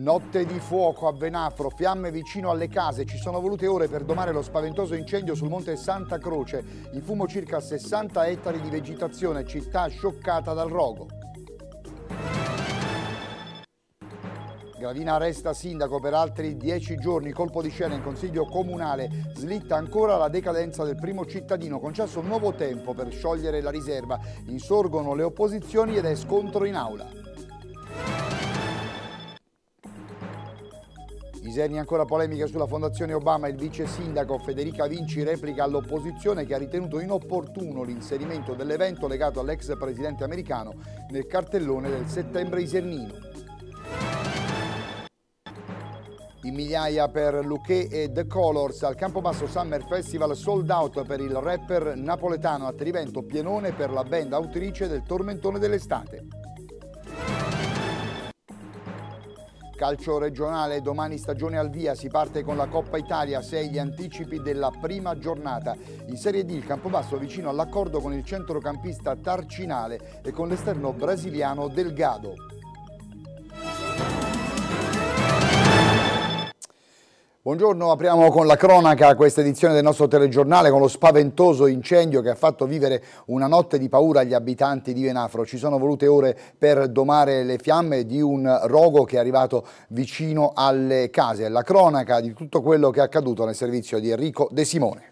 Notte di fuoco a Venafro, fiamme vicino alle case, ci sono volute ore per domare lo spaventoso incendio sul monte Santa Croce, in fumo circa 60 ettari di vegetazione, città scioccata dal rogo. Gravina resta sindaco per altri dieci giorni, colpo di scena in consiglio comunale, slitta ancora la decadenza del primo cittadino, concesso un nuovo tempo per sciogliere la riserva, insorgono le opposizioni ed è scontro in aula. Bisogna ancora polemiche sulla Fondazione Obama, il vice sindaco Federica Vinci replica all'opposizione che ha ritenuto inopportuno l'inserimento dell'evento legato all'ex presidente americano nel cartellone del settembre isernino. In migliaia per Luque e The Colors al Campobasso Summer Festival sold out per il rapper napoletano a Trivento Pienone per la band autrice del Tormentone dell'estate. Calcio regionale, domani stagione al via, si parte con la Coppa Italia, 6 gli anticipi della prima giornata. In Serie D il Campobasso vicino all'accordo con il centrocampista Tarcinale e con l'esterno brasiliano Delgado. Buongiorno, apriamo con la cronaca questa edizione del nostro telegiornale con lo spaventoso incendio che ha fatto vivere una notte di paura agli abitanti di Venafro. Ci sono volute ore per domare le fiamme di un rogo che è arrivato vicino alle case. La cronaca di tutto quello che è accaduto nel servizio di Enrico De Simone.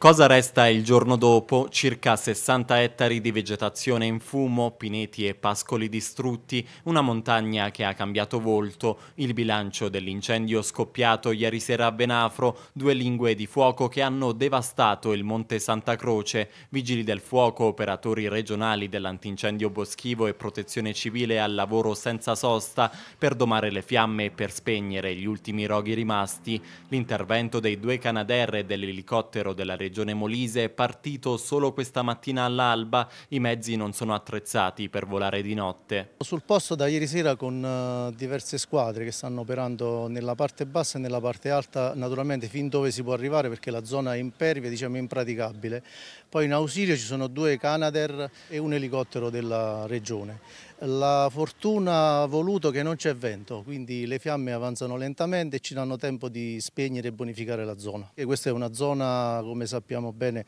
Cosa resta il giorno dopo? Circa 60 ettari di vegetazione in fumo, pineti e pascoli distrutti, una montagna che ha cambiato volto, il bilancio dell'incendio scoppiato ieri sera a Benafro, due lingue di fuoco che hanno devastato il Monte Santa Croce, vigili del fuoco, operatori regionali dell'antincendio boschivo e protezione civile al lavoro senza sosta per domare le fiamme e per spegnere gli ultimi roghi rimasti. L'intervento dei due Canadair e dell'elicottero della regione regione Molise è partito solo questa mattina all'alba, i mezzi non sono attrezzati per volare di notte. Sul posto da ieri sera con eh, diverse squadre che stanno operando nella parte bassa e nella parte alta, naturalmente fin dove si può arrivare perché la zona è impervia, diciamo impraticabile. Poi in ausilio ci sono due Canadair e un elicottero della regione. La fortuna ha voluto che non c'è vento, quindi le fiamme avanzano lentamente e ci danno tempo di spegnere e bonificare la zona. E questa è una zona, come sappiamo bene,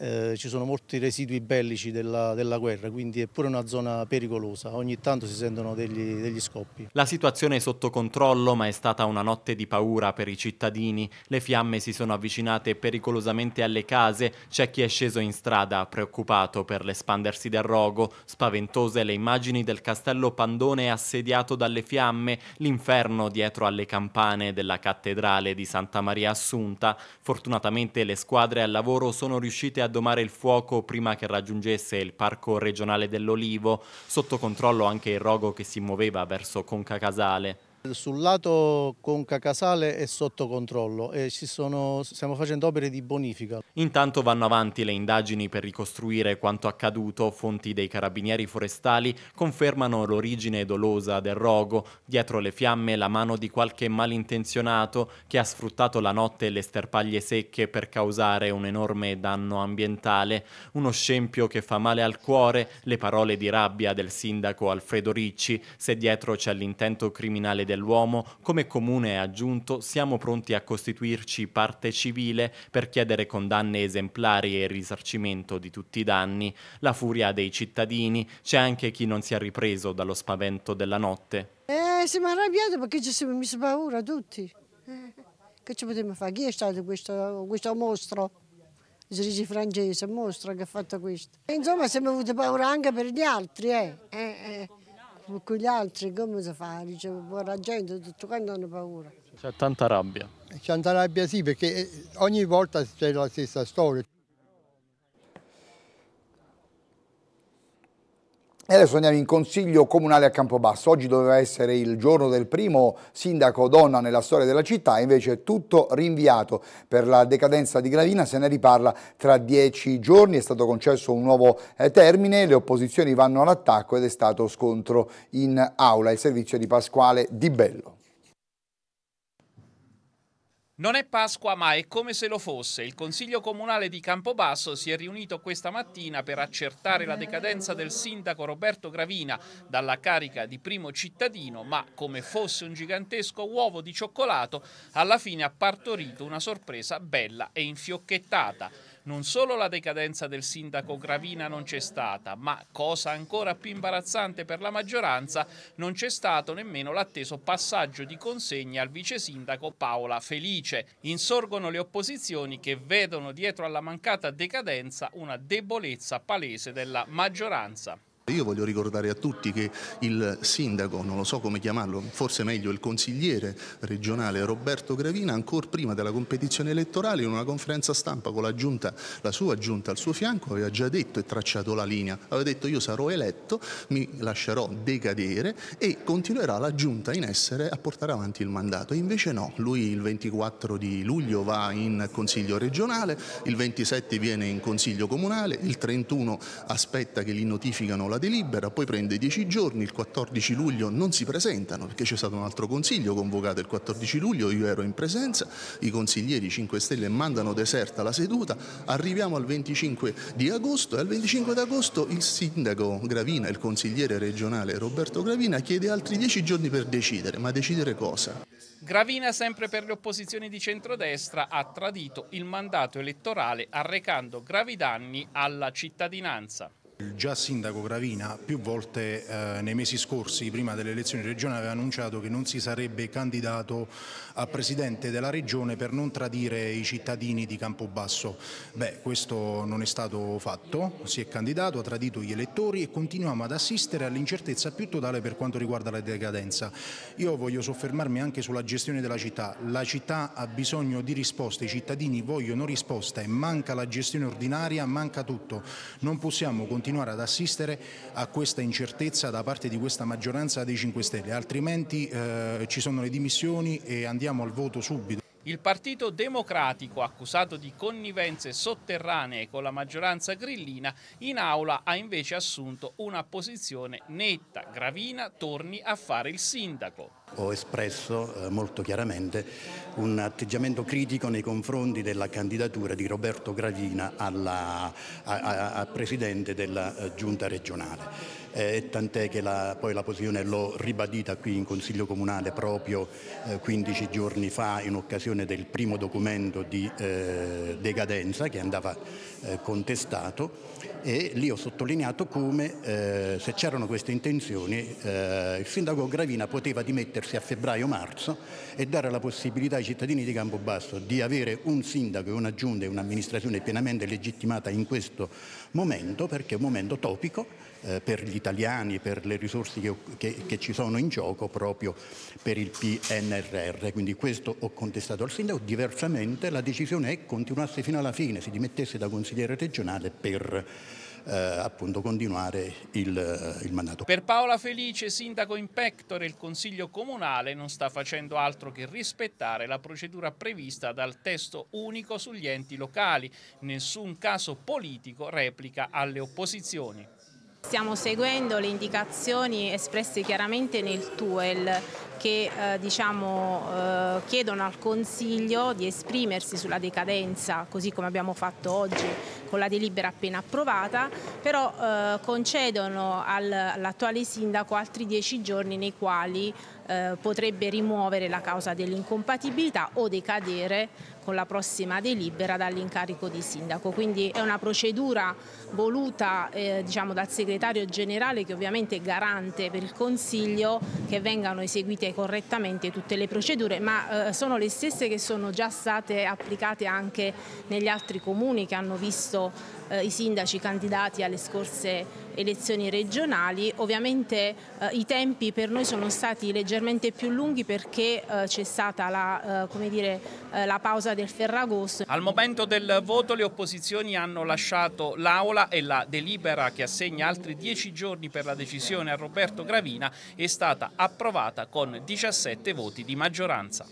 eh, ci sono molti residui bellici della, della, guerra, quindi è pure una zona pericolosa, ogni tanto si sentono degli, degli scoppi. La situazione è sotto controllo, ma è stata una notte di paura per i cittadini. Le fiamme si sono avvicinate pericolosamente alle case, c'è chi è sceso in strada preoccupato per l'espandersi del rogo, spaventose le immagini del castello Pandone assediato dalle fiamme, l'inferno dietro alle campane della cattedrale di Santa Maria Assunta. Fortunatamente le squadre al lavoro sono riuscite a domare il fuoco prima che raggiungesse il parco regionale dell'Olivo, sotto controllo anche il rogo che si muoveva verso Conca Casale. Sul lato Conca Casale è sotto controllo e ci sono, stiamo facendo opere di bonifica. Intanto vanno avanti le indagini per ricostruire quanto accaduto. Fonti dei carabinieri forestali confermano l'origine dolosa del rogo. Dietro le fiamme la mano di qualche malintenzionato che ha sfruttato la notte le sterpaglie secche per causare un enorme danno ambientale. Uno scempio che fa male al cuore, le parole di rabbia del sindaco Alfredo Ricci, se dietro c'è l'intento criminale dell'uomo, come comune aggiunto siamo pronti a costituirci parte civile per chiedere condanne esemplari e risarcimento di tutti i danni, la furia dei cittadini, c'è anche chi non si è ripreso dallo spavento della notte. Eh, siamo arrabbiati perché ci siamo messi paura tutti. Eh, che ci potevamo fare? Chi è stato questo, questo mostro? Srigi francese, mostro che ha fatto questo. Insomma, siamo avuti paura anche per gli altri, eh. eh, eh con cui gli altri come si fa? Dice, la gente, tutto quanto hanno paura. C'è tanta rabbia. C'è tanta rabbia sì, perché eh, ogni volta c'è la stessa storia. E adesso andiamo in consiglio comunale a Campobasso. Oggi doveva essere il giorno del primo sindaco donna nella storia della città, invece è tutto rinviato per la decadenza di Gravina, se ne riparla tra dieci giorni, è stato concesso un nuovo eh, termine, le opposizioni vanno all'attacco ed è stato scontro in aula. Il servizio di Pasquale Di Bello. Non è Pasqua, ma è come se lo fosse. Il Consiglio Comunale di Campobasso si è riunito questa mattina per accertare la decadenza del sindaco Roberto Gravina dalla carica di primo cittadino, ma come fosse un gigantesco uovo di cioccolato, alla fine ha partorito una sorpresa bella e infiocchettata. Non solo la decadenza del sindaco Gravina non c'è stata, ma, cosa ancora più imbarazzante per la maggioranza, non c'è stato nemmeno l'atteso passaggio di consegna al vice sindaco Paola Felice. Insorgono le opposizioni che vedono dietro alla mancata decadenza una debolezza palese della maggioranza. Io voglio ricordare a tutti che il sindaco, non lo so come chiamarlo, forse meglio il consigliere regionale Roberto Gravina, ancora prima della competizione elettorale, in una conferenza stampa con la, giunta, la sua giunta al suo fianco, aveva già detto e tracciato la linea. Aveva detto io sarò eletto, mi lascerò decadere e continuerà la giunta in essere a portare avanti il mandato. Invece no, lui il 24 di luglio va in consiglio regionale, il 27 viene in consiglio comunale, il 31 aspetta che gli notificano la delibera, poi prende dieci giorni, il 14 luglio non si presentano perché c'è stato un altro consiglio convocato il 14 luglio, io ero in presenza, i consiglieri 5 Stelle mandano deserta la seduta, arriviamo al 25 di agosto e al 25 di agosto il sindaco Gravina, il consigliere regionale Roberto Gravina chiede altri dieci giorni per decidere, ma decidere cosa? Gravina, sempre per le opposizioni di centrodestra, ha tradito il mandato elettorale arrecando gravi danni alla cittadinanza. Il già sindaco Gravina più volte eh, nei mesi scorsi, prima delle elezioni regionali, aveva annunciato che non si sarebbe candidato a presidente della regione per non tradire i cittadini di Campobasso. Beh, questo non è stato fatto, si è candidato, ha tradito gli elettori e continuiamo ad assistere all'incertezza più totale per quanto riguarda la decadenza. Io voglio soffermarmi anche sulla gestione della città. La città ha bisogno di risposte, i cittadini vogliono risposte, manca la gestione ordinaria, manca tutto. Non possiamo continuare continuare ad assistere a questa incertezza da parte di questa maggioranza dei 5 Stelle, altrimenti eh, ci sono le dimissioni e andiamo al voto subito. Il Partito Democratico, accusato di connivenze sotterranee con la maggioranza grillina, in aula ha invece assunto una posizione netta. Gravina torni a fare il sindaco ho espresso eh, molto chiaramente un atteggiamento critico nei confronti della candidatura di Roberto Gravina alla, a, a, a presidente della eh, giunta regionale. Eh, tant'è che la, poi la posizione l'ho ribadita qui in Consiglio Comunale proprio eh, 15 giorni fa in occasione del primo documento di eh, decadenza che andava eh, contestato e lì ho sottolineato come se c'erano queste intenzioni il sindaco Gravina poteva dimettere ripetersi a febbraio-marzo e dare la possibilità ai cittadini di Campobasso di avere un sindaco e una giunta e un'amministrazione pienamente legittimata in questo momento perché è un momento topico eh, per gli italiani, per le risorse che, che, che ci sono in gioco proprio per il PNRR. Quindi questo ho contestato al sindaco, diversamente la decisione è che continuasse fino alla fine, si dimettesse da consigliere regionale per eh, appunto continuare il, eh, il mandato. Per Paola Felice, sindaco in pectore, il Consiglio Comunale non sta facendo altro che rispettare la procedura prevista dal testo unico sugli enti locali. Nessun caso politico replica alle opposizioni. Stiamo seguendo le indicazioni espresse chiaramente nel TUEL, che eh, diciamo, eh, chiedono al Consiglio di esprimersi sulla decadenza, così come abbiamo fatto oggi con la delibera appena approvata, però eh, concedono al, all'attuale sindaco altri dieci giorni nei quali eh, potrebbe rimuovere la causa dell'incompatibilità o decadere con la prossima delibera dall'incarico di sindaco. Quindi è una procedura voluta eh, diciamo, dal segretario generale che ovviamente è garante per il Consiglio che vengano eseguite correttamente tutte le procedure, ma eh, sono le stesse che sono già state applicate anche negli altri comuni che hanno visto eh, i sindaci candidati alle scorse elezioni regionali. Ovviamente eh, i tempi per noi sono stati leggermente più lunghi perché eh, c'è stata la, eh, come dire, eh, la pausa del Ferragosto. Al momento del voto le opposizioni hanno lasciato l'Aula e la delibera che assegna altri dieci giorni per la decisione a Roberto Gravina è stata approvata con 17 voti di maggioranza.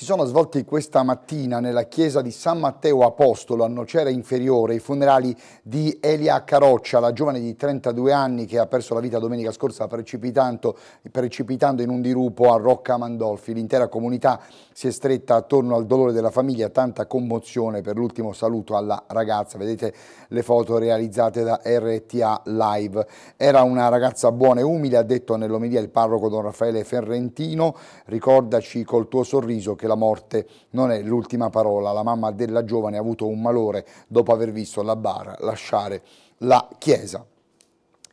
Si sono svolti questa mattina nella chiesa di San Matteo Apostolo a Nocera Inferiore i funerali di Elia Caroccia, la giovane di 32 anni che ha perso la vita domenica scorsa precipitando, precipitando in un dirupo a Rocca Mandolfi. L'intera comunità si è stretta attorno al dolore della famiglia, tanta commozione per l'ultimo saluto alla ragazza. Vedete le foto realizzate da RTA Live. Era una ragazza buona e umile, ha detto nell'omelia il parroco Don Raffaele Ferrentino. Ricordaci col tuo sorriso che la morte non è l'ultima parola. La mamma della giovane ha avuto un malore dopo aver visto la bara lasciare la chiesa.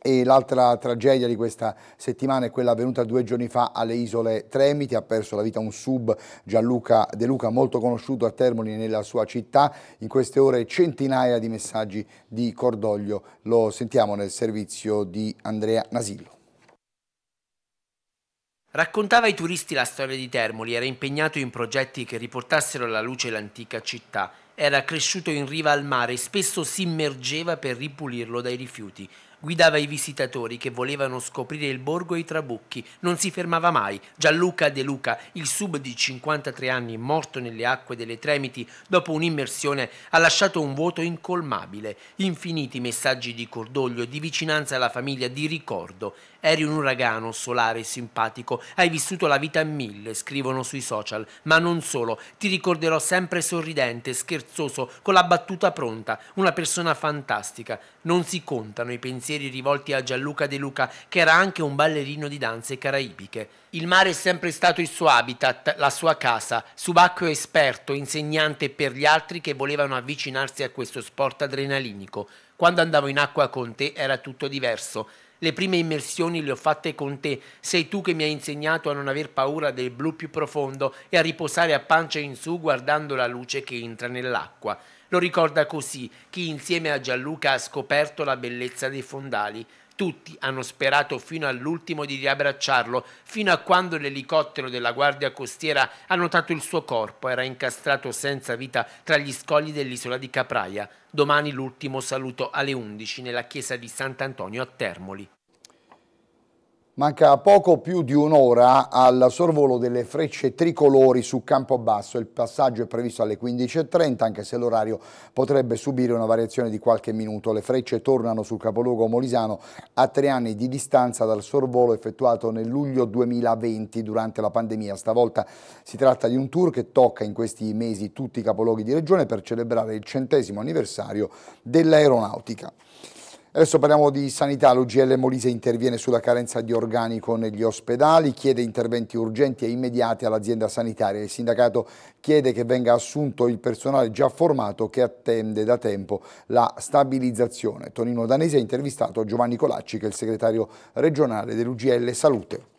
E l'altra tragedia di questa settimana è quella avvenuta due giorni fa alle isole Tremiti, ha perso la vita un sub Gianluca De Luca molto conosciuto a Termoli nella sua città, in queste ore centinaia di messaggi di cordoglio, lo sentiamo nel servizio di Andrea Nasillo. Raccontava ai turisti la storia di Termoli, era impegnato in progetti che riportassero alla luce l'antica città. Era cresciuto in riva al mare e spesso si immergeva per ripulirlo dai rifiuti. Guidava i visitatori che volevano scoprire il borgo e i trabucchi. Non si fermava mai. Gianluca De Luca, il sub di 53 anni, morto nelle acque delle Tremiti dopo un'immersione, ha lasciato un vuoto incolmabile. Infiniti messaggi di cordoglio, di vicinanza alla famiglia, di ricordo. Eri un uragano solare e simpatico, hai vissuto la vita a mille, scrivono sui social, ma non solo, ti ricorderò sempre sorridente, scherzoso, con la battuta pronta, una persona fantastica. Non si contano i pensieri rivolti a Gianluca De Luca, che era anche un ballerino di danze caraibiche. Il mare è sempre stato il suo habitat, la sua casa, subacqueo esperto, insegnante per gli altri che volevano avvicinarsi a questo sport adrenalinico. Quando andavo in acqua con te era tutto diverso. Le prime immersioni le ho fatte con te, sei tu che mi hai insegnato a non aver paura del blu più profondo e a riposare a pancia in su guardando la luce che entra nell'acqua. Lo ricorda così chi insieme a Gianluca ha scoperto la bellezza dei fondali. Tutti hanno sperato fino all'ultimo di riabbracciarlo, fino a quando l'elicottero della Guardia Costiera ha notato il suo corpo, era incastrato senza vita tra gli scogli dell'isola di Capraia. Domani l'ultimo saluto alle 11 nella chiesa di Sant'Antonio a Termoli. Manca poco più di un'ora al sorvolo delle frecce tricolori su Campobasso. Il passaggio è previsto alle 15.30, anche se l'orario potrebbe subire una variazione di qualche minuto. Le frecce tornano sul capoluogo molisano a tre anni di distanza dal sorvolo effettuato nel luglio 2020 durante la pandemia. Stavolta si tratta di un tour che tocca in questi mesi tutti i capoluoghi di regione per celebrare il centesimo anniversario dell'aeronautica. Adesso parliamo di sanità, l'UGL Molise interviene sulla carenza di organico negli ospedali, chiede interventi urgenti e immediati all'azienda sanitaria. Il sindacato chiede che venga assunto il personale già formato che attende da tempo la stabilizzazione. Tonino Danese ha intervistato Giovanni Colacci che è il segretario regionale dell'UGL Salute.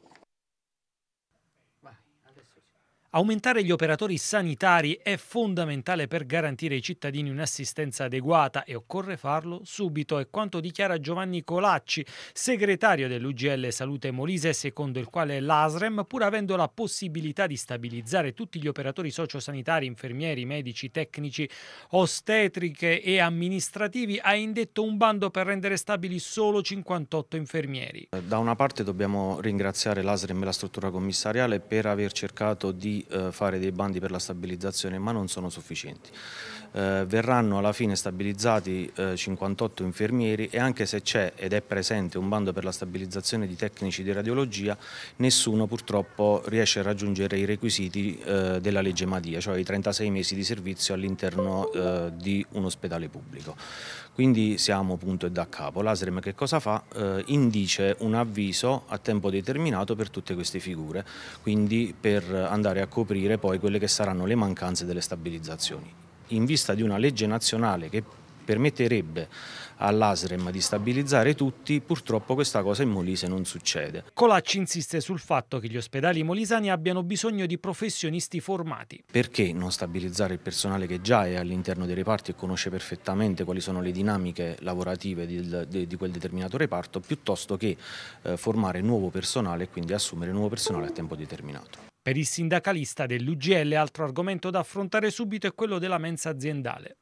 Aumentare gli operatori sanitari è fondamentale per garantire ai cittadini un'assistenza adeguata e occorre farlo subito, è quanto dichiara Giovanni Colacci, segretario dell'UGL Salute Molise, secondo il quale l'ASREM, pur avendo la possibilità di stabilizzare tutti gli operatori sociosanitari, infermieri, medici, tecnici, ostetriche e amministrativi, ha indetto un bando per rendere stabili solo 58 infermieri. Da una parte dobbiamo ringraziare l'ASREM e la struttura commissariale per aver cercato di eh, fare dei bandi per la stabilizzazione, ma non sono sufficienti. Eh, verranno alla fine stabilizzati eh, 58 infermieri e anche se c'è ed è presente un bando per la stabilizzazione di tecnici di radiologia, nessuno purtroppo riesce a raggiungere i requisiti eh, della legge Madia, cioè i 36 mesi di servizio all'interno eh, di un ospedale pubblico. Quindi siamo punto e da capo. L'ASREM che cosa fa? Eh, indice un avviso a tempo determinato per tutte queste figure, quindi per andare a coprire poi quelle che saranno le mancanze delle stabilizzazioni. In vista di una legge nazionale che permetterebbe all'ASREM di stabilizzare tutti, purtroppo questa cosa in Molise non succede. Colacci insiste sul fatto che gli ospedali molisani abbiano bisogno di professionisti formati. Perché non stabilizzare il personale che già è all'interno dei reparti e conosce perfettamente quali sono le dinamiche lavorative di, di, di quel determinato reparto, piuttosto che eh, formare nuovo personale e quindi assumere nuovo personale a tempo determinato? Per il sindacalista dell'UGL altro argomento da affrontare subito è quello della mensa aziendale.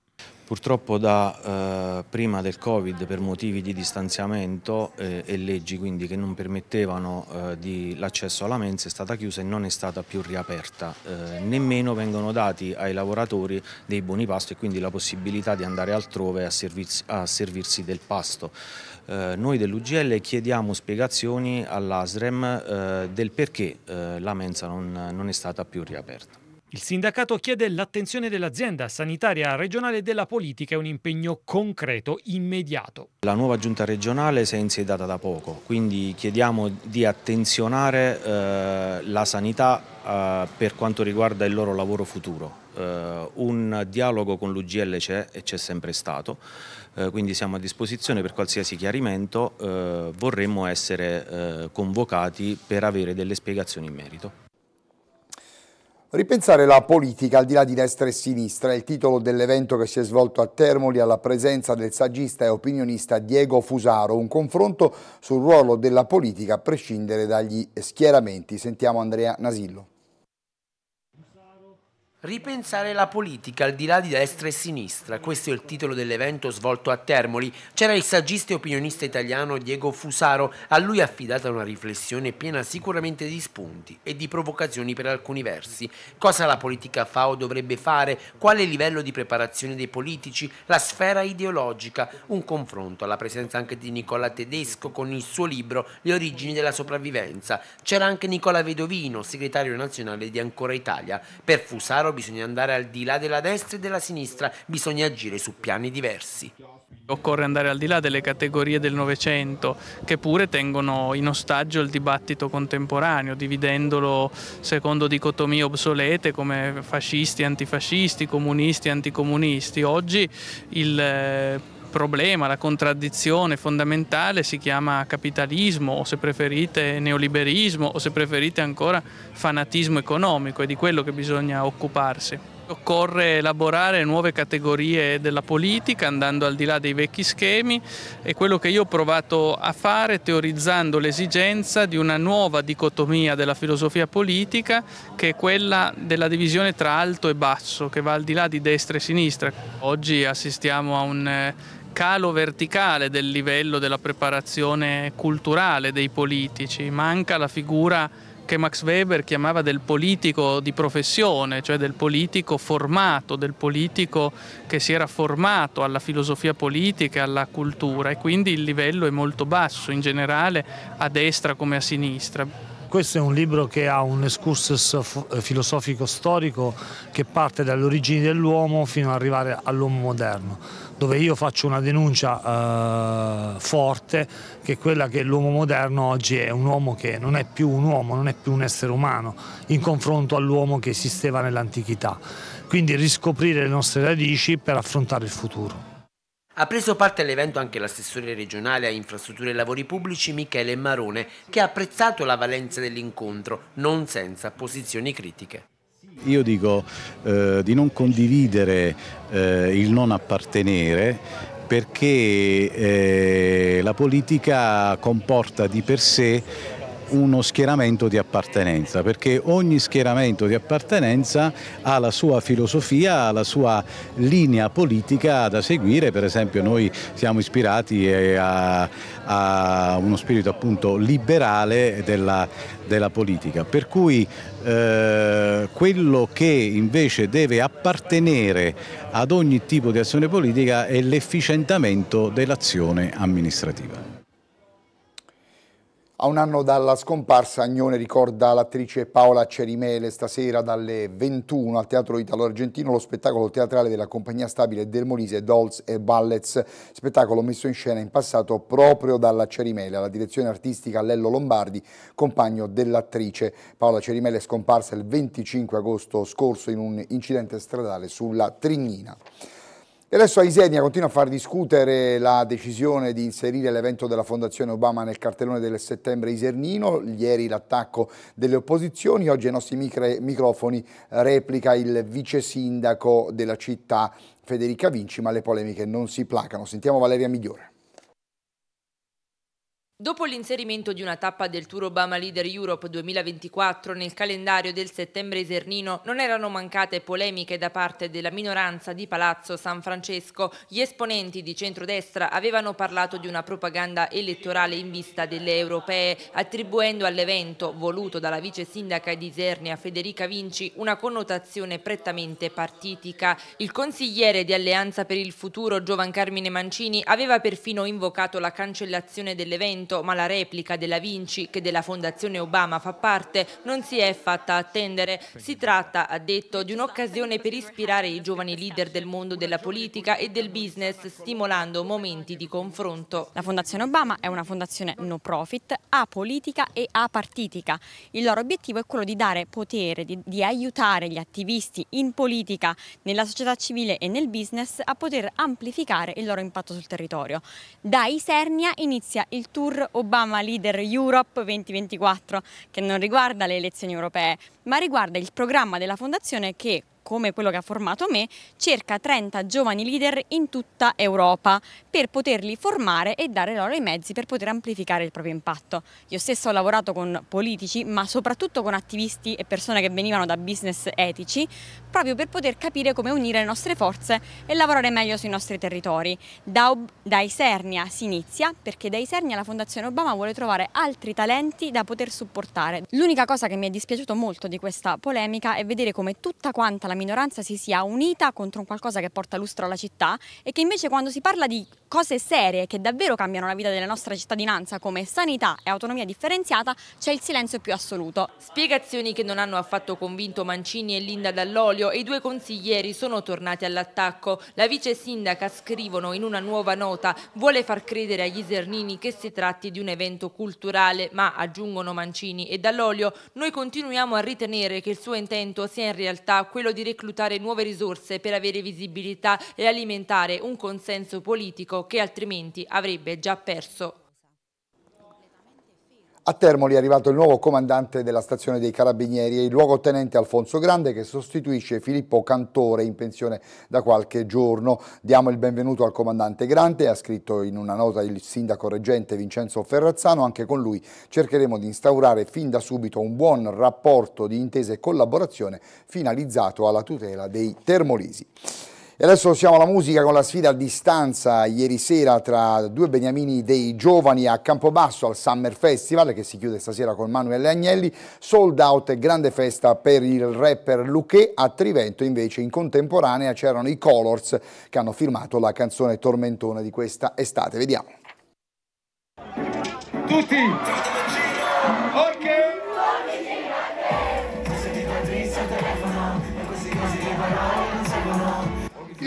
Purtroppo da eh, prima del Covid per motivi di distanziamento eh, e leggi quindi che non permettevano eh, l'accesso alla mensa è stata chiusa e non è stata più riaperta. Eh, nemmeno vengono dati ai lavoratori dei buoni pasto e quindi la possibilità di andare altrove a, servirsi, a servirsi del pasto. Eh, noi dell'UGL chiediamo spiegazioni all'ASREM eh, del perché la mensa non, non è stata più riaperta. Il sindacato chiede l'attenzione dell'azienda sanitaria regionale e della politica e un impegno concreto, immediato. La nuova giunta regionale si è insediata da poco, quindi chiediamo di attenzionare eh, la sanità eh, per quanto riguarda il loro lavoro futuro. Eh, un dialogo con l'UGL c'è e c'è sempre stato, eh, quindi siamo a disposizione per qualsiasi chiarimento, eh, vorremmo essere eh, convocati per avere delle spiegazioni in merito. Ripensare la politica al di là di destra e sinistra è il titolo dell'evento che si è svolto a Termoli alla presenza del saggista e opinionista Diego Fusaro, un confronto sul ruolo della politica a prescindere dagli schieramenti. Sentiamo Andrea Nasillo. Ripensare la politica al di là di destra e sinistra, questo è il titolo dell'evento svolto a Termoli. C'era il saggista e opinionista italiano Diego Fusaro, a lui affidata una riflessione piena sicuramente di spunti e di provocazioni per alcuni versi. Cosa la politica fa o dovrebbe fare, quale livello di preparazione dei politici, la sfera ideologica, un confronto alla presenza anche di Nicola Tedesco con il suo libro Le origini della sopravvivenza. C'era anche Nicola Vedovino, segretario nazionale di Ancora Italia. Per Fusaro chiaro, bisogna andare al di là della destra e della sinistra, bisogna agire su piani diversi. Occorre andare al di là delle categorie del Novecento che pure tengono in ostaggio il dibattito contemporaneo, dividendolo secondo dicotomie obsolete come fascisti, antifascisti, comunisti, anticomunisti. Oggi il eh, problema, la contraddizione fondamentale si chiama capitalismo o se preferite neoliberismo o se preferite ancora fanatismo economico, è di quello che bisogna occuparsi. Occorre elaborare nuove categorie della politica andando al di là dei vecchi schemi e quello che io ho provato a fare teorizzando l'esigenza di una nuova dicotomia della filosofia politica che è quella della divisione tra alto e basso che va al di là di destra e sinistra. Oggi assistiamo a un eh, calo verticale del livello della preparazione culturale dei politici, manca la figura che Max Weber chiamava del politico di professione, cioè del politico formato, del politico che si era formato alla filosofia politica, e alla cultura e quindi il livello è molto basso in generale a destra come a sinistra. Questo è un libro che ha un excursus filosofico storico che parte dalle origini dell'uomo fino ad arrivare all'uomo moderno dove io faccio una denuncia eh, forte che è quella che l'uomo moderno oggi è un uomo che non è più un uomo, non è più un essere umano in confronto all'uomo che esisteva nell'antichità. Quindi riscoprire le nostre radici per affrontare il futuro. Ha preso parte all'evento anche l'assessore regionale a infrastrutture e lavori pubblici Michele Marone, che ha apprezzato la valenza dell'incontro, non senza posizioni critiche. Io dico eh, di non condividere eh, il non appartenere perché eh, la politica comporta di per sé uno schieramento di appartenenza, perché ogni schieramento di appartenenza ha la sua filosofia, ha la sua linea politica da seguire, per esempio noi siamo ispirati eh, a, a uno spirito appunto liberale della, della politica, per cui eh, quello che invece deve appartenere ad ogni tipo di azione politica è l'efficientamento dell'azione amministrativa. A un anno dalla scomparsa, Agnone ricorda l'attrice Paola Cerimele stasera dalle 21 al Teatro Italo-Argentino lo spettacolo teatrale della compagnia stabile del Molise Dolls e Ballets, spettacolo messo in scena in passato proprio dalla Cerimele, alla direzione artistica Lello Lombardi, compagno dell'attrice. Paola Cerimele è scomparsa il 25 agosto scorso in un incidente stradale sulla Trignina. E adesso a Isenia continua a far discutere la decisione di inserire l'evento della Fondazione Obama nel cartellone del settembre isernino, ieri l'attacco delle opposizioni, oggi ai nostri microfoni replica il vice sindaco della città Federica Vinci, ma le polemiche non si placano. Sentiamo Valeria Migliore. Dopo l'inserimento di una tappa del Tour Obama Leader Europe 2024 nel calendario del settembre esernino, non erano mancate polemiche da parte della minoranza di Palazzo San Francesco. Gli esponenti di centrodestra avevano parlato di una propaganda elettorale in vista delle europee, attribuendo all'evento, voluto dalla vice sindaca di Isernia Federica Vinci, una connotazione prettamente partitica. Il consigliere di Alleanza per il Futuro Giovan Carmine Mancini aveva perfino invocato la cancellazione dell'evento evento, ma la replica della Vinci, che della Fondazione Obama fa parte, non si è fatta attendere. Si tratta, ha detto, di un'occasione per ispirare i giovani leader del mondo della politica e del business, stimolando momenti di confronto. La Fondazione Obama è una fondazione no profit, apolitica e apartitica. Il loro obiettivo è quello di dare potere, di, di aiutare gli attivisti in politica, nella società civile e nel business a poter amplificare il loro impatto sul territorio. Da Isernia inizia il tour tour Obama Leader Europe 2024, che non riguarda le elezioni europee, ma riguarda il programma della fondazione che come quello che ha formato me, cerca 30 giovani leader in tutta Europa per poterli formare e dare loro i mezzi per poter amplificare il proprio impatto. Io stesso ho lavorato con politici, ma soprattutto con attivisti e persone che venivano da business etici, proprio per poter capire come unire le nostre forze e lavorare meglio sui nostri territori. Da, da Isernia si inizia, perché da Isernia la Fondazione Obama vuole trovare altri talenti da poter supportare. L'unica cosa che mi è dispiaciuto molto di questa polemica è vedere come tutta quanta la minoranza si sia unita contro un qualcosa che porta lustro alla città e che invece quando si parla di cose serie che davvero cambiano la vita della nostra cittadinanza come sanità e autonomia differenziata c'è il silenzio più assoluto. Spiegazioni che non hanno affatto convinto Mancini e Linda Dall'Olio e i due consiglieri sono tornati all'attacco. La vice sindaca, scrivono in una nuova nota, vuole far credere agli Isernini che si tratti di un evento culturale, ma aggiungono Mancini e Dall'Olio, noi continuiamo a ritenere che il suo intento sia in realtà quello di reclutare nuove risorse per avere visibilità e alimentare un consenso politico che altrimenti avrebbe già perso. A Termoli è arrivato il nuovo comandante della stazione dei Carabinieri e il luogotenente Alfonso Grande che sostituisce Filippo Cantore in pensione da qualche giorno. Diamo il benvenuto al comandante Grande, ha scritto in una nota il sindaco reggente Vincenzo Ferrazzano, anche con lui cercheremo di instaurare fin da subito un buon rapporto di intesa e collaborazione finalizzato alla tutela dei termolisi. E adesso siamo alla musica con la sfida a distanza ieri sera tra due beniamini dei giovani a Campobasso al Summer Festival che si chiude stasera con Manuele Agnelli, sold out e grande festa per il rapper Luché, a Trivento invece in contemporanea c'erano i Colors che hanno firmato la canzone Tormentone di questa estate, vediamo. Tutti! Ok!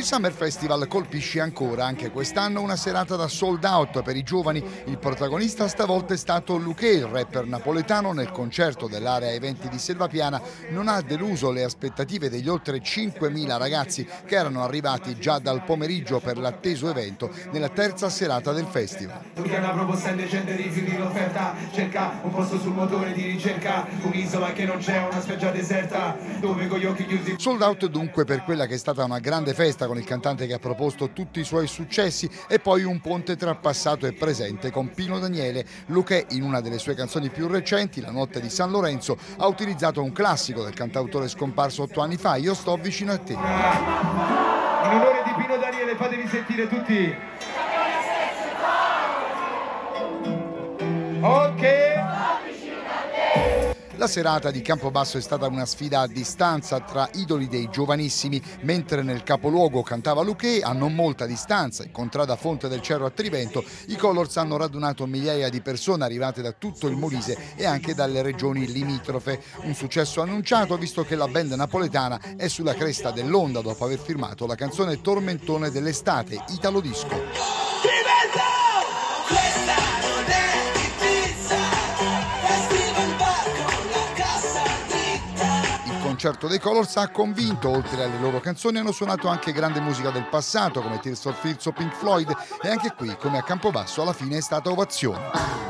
Il Summer Festival colpisce ancora anche quest'anno una serata da sold out per i giovani. Il protagonista stavolta è stato Luque, il rapper napoletano nel concerto dell'area eventi di Selvapiana non ha deluso le aspettative degli oltre 5.000 ragazzi che erano arrivati già dal pomeriggio per l'atteso evento nella terza serata del festival. Perché una proposta indecente rifiuti l'offerta, cerca un posto sul motore di ricerca, un'isola che non c'è, una spiaggia deserta, dove con gli occhi chiusi... Sold out dunque per quella che è stata una grande festa con il cantante che ha proposto tutti i suoi successi e poi un ponte tra passato e presente con Pino Daniele. Luque in una delle sue canzoni più recenti, La notte di San Lorenzo, ha utilizzato un classico del cantautore scomparso otto anni fa, Io sto vicino a te. In onore di Pino Daniele fatevi sentire tutti La serata di Campobasso è stata una sfida a distanza tra idoli dei giovanissimi, mentre nel capoluogo cantava Luché, a non molta distanza, in contrada Fonte del Cerro a Trivento, i Colors hanno radunato migliaia di persone arrivate da tutto il Molise e anche dalle regioni limitrofe. Un successo annunciato visto che la band napoletana è sulla cresta dell'onda dopo aver firmato la canzone Tormentone dell'estate, Italo Disco. concerto dei Colors ha convinto, oltre alle loro canzoni hanno suonato anche grande musica del passato come Tears for Fears o Pink Floyd e anche qui, come a Campobasso, alla fine è stata ovazione.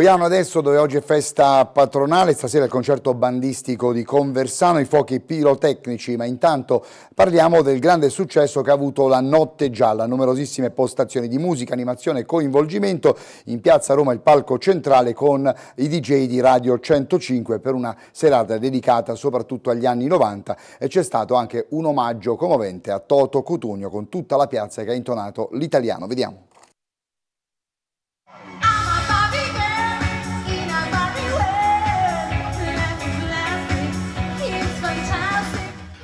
Vogliamo adesso dove oggi è festa patronale, stasera il concerto bandistico di Conversano, i fuochi pirotecnici, ma intanto parliamo del grande successo che ha avuto la Notte Gialla, numerosissime postazioni di musica, animazione e coinvolgimento in piazza Roma il palco centrale con i DJ di Radio 105 per una serata dedicata soprattutto agli anni 90 e c'è stato anche un omaggio commovente a Toto Cutugno con tutta la piazza che ha intonato l'italiano. Vediamo.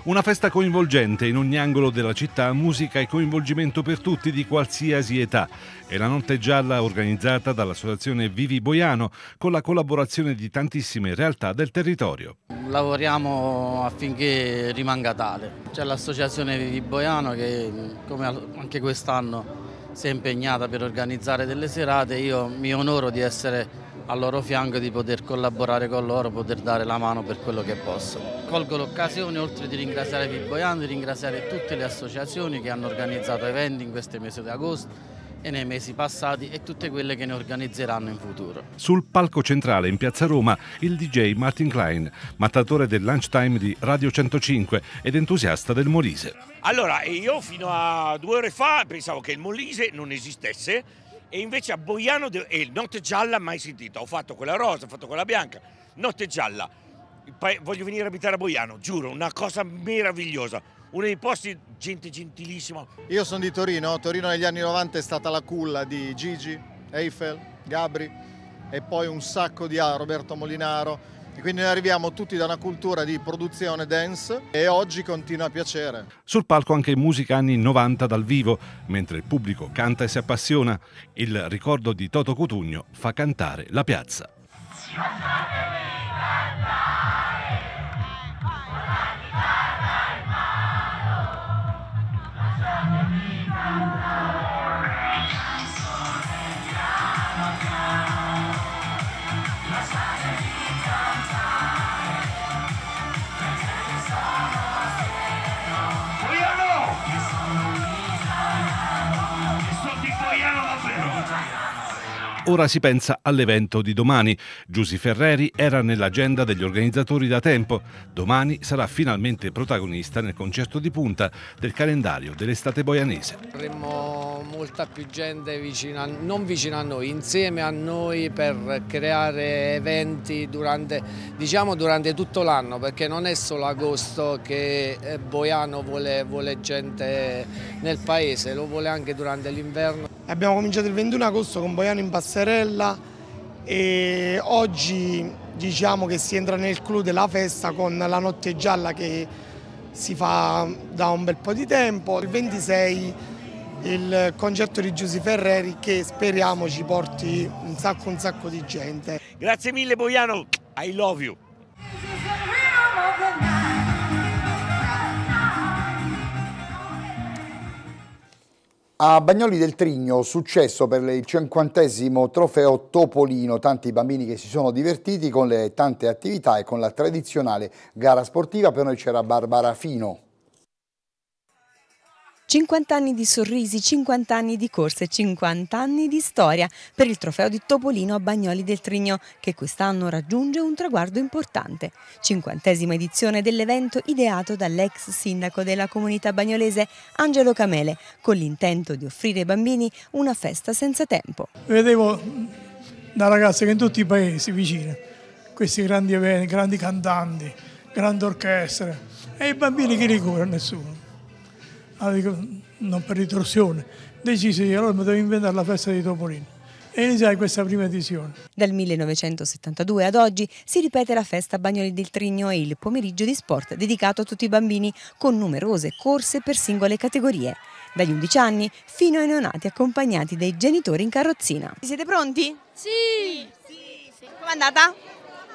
Una festa coinvolgente in ogni angolo della città, musica e coinvolgimento per tutti di qualsiasi età. È la notte gialla organizzata dall'associazione Vivi Boiano con la collaborazione di tantissime realtà del territorio. Lavoriamo affinché rimanga tale. C'è l'associazione Vivi Boiano che come anche quest'anno si è impegnata per organizzare delle serate. Io mi onoro di essere al loro fianco di poter collaborare con loro, poter dare la mano per quello che posso. Colgo l'occasione oltre di ringraziare Viboiano, di ringraziare tutte le associazioni che hanno organizzato eventi in questo mese di agosto e nei mesi passati e tutte quelle che ne organizzeranno in futuro. Sul palco centrale in Piazza Roma il DJ Martin Klein, mattatore del lunchtime di Radio 105 ed entusiasta del Molise. Allora, io fino a due ore fa pensavo che il Molise non esistesse e invece a Boiano de... e Notte Gialla mai sentita, ho fatto quella rosa, ho fatto quella bianca, Notte Gialla, voglio venire a abitare a Boiano, giuro, una cosa meravigliosa, uno dei posti, gente gentilissima. Io sono di Torino, Torino negli anni 90 è stata la culla di Gigi, Eiffel, Gabri e poi un sacco di A, Roberto Molinaro, e quindi noi arriviamo tutti da una cultura di produzione dance e oggi continua a piacere. Sul palco anche musica anni 90 dal vivo, mentre il pubblico canta e si appassiona. Il ricordo di Toto Cutugno fa cantare la piazza. Sì, Ora si pensa all'evento di domani. Giusy Ferreri era nell'agenda degli organizzatori da tempo. Domani sarà finalmente protagonista nel concerto di punta del calendario dell'estate boianese. Avremmo molta più gente vicino a, non vicino a noi, insieme a noi per creare eventi durante, diciamo durante tutto l'anno, perché non è solo agosto che eh, Boiano vuole, vuole gente nel paese, lo vuole anche durante l'inverno. Abbiamo cominciato il 21 agosto con Boiano in passerella e oggi diciamo che si entra nel clou della festa con la notte gialla che si fa da un bel po' di tempo. Il 26 il concerto di Giuseppe Ferreri che speriamo ci porti un sacco un sacco di gente. Grazie mille Boiano, I love you. A Bagnoli del Trigno, successo per il cinquantesimo trofeo Topolino, tanti bambini che si sono divertiti con le tante attività e con la tradizionale gara sportiva, per noi c'era Barbara Fino. 50 anni di sorrisi, 50 anni di corse, 50 anni di storia per il trofeo di Topolino a Bagnoli del Trigno che quest'anno raggiunge un traguardo importante. Cinquantesima edizione dell'evento ideato dall'ex sindaco della comunità bagnolese Angelo Camele con l'intento di offrire ai bambini una festa senza tempo. Vedevo da ragazzi che in tutti i paesi vicini questi grandi eventi, grandi cantanti, grandi orchestre e i bambini che li cura nessuno Ah, non per ritorsione, decisi che allora mi devo inventare la festa di Topolino e iniziai questa prima edizione. Dal 1972 ad oggi si ripete la festa Bagnoli del Trigno e il pomeriggio di sport dedicato a tutti i bambini con numerose corse per singole categorie, dagli 11 anni fino ai neonati accompagnati dai genitori in carrozzina. Siete pronti? Sì! sì, sì. Com'è andata?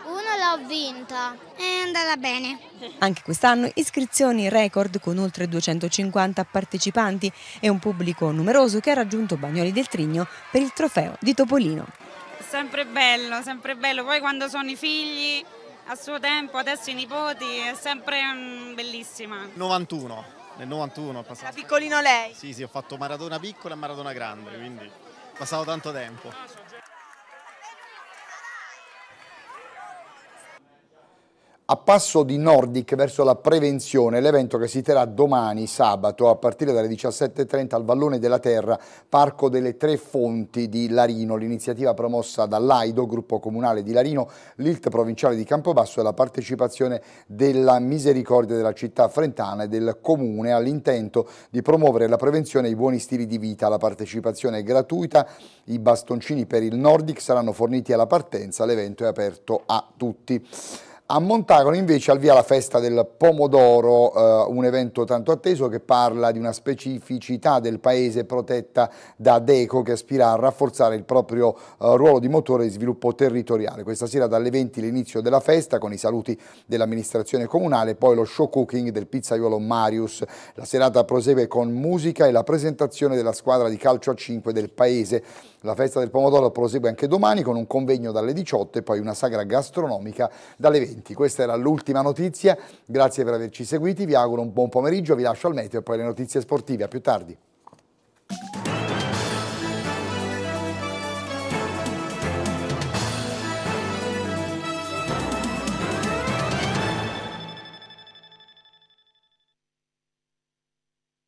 Uno l'ho vinta, è andata bene. Anche quest'anno iscrizioni record con oltre 250 partecipanti e un pubblico numeroso che ha raggiunto Bagnoli del Trigno per il trofeo di Topolino. Sempre bello, sempre bello, poi quando sono i figli a suo tempo, adesso i nipoti, è sempre um, bellissima. 91, nel 91 ho passato. Era piccolino lei? Sì, sì, ho fatto maratona piccola e maratona grande, quindi ho passato tanto tempo. A passo di Nordic verso la prevenzione, l'evento che si terrà domani sabato a partire dalle 17.30 al Vallone della Terra, Parco delle Tre Fonti di Larino, l'iniziativa promossa dall'AIDO, gruppo comunale di Larino, l'ILT provinciale di Campobasso e la partecipazione della misericordia della città frentana e del comune all'intento di promuovere la prevenzione e i buoni stili di vita. La partecipazione è gratuita, i bastoncini per il Nordic saranno forniti alla partenza, l'evento è aperto a tutti. A Montagono invece al via la festa del pomodoro, eh, un evento tanto atteso che parla di una specificità del paese protetta da Deco che aspira a rafforzare il proprio eh, ruolo di motore di sviluppo territoriale. Questa sera dalle 20 l'inizio della festa con i saluti dell'amministrazione comunale, poi lo show cooking del pizzaiolo Marius. La serata prosegue con musica e la presentazione della squadra di calcio a 5 del paese. La festa del pomodoro prosegue anche domani con un convegno dalle 18 e poi una sagra gastronomica dalle 20. Questa era l'ultima notizia, grazie per averci seguiti, vi auguro un buon pomeriggio, vi lascio al meteo e poi le notizie sportive, a più tardi.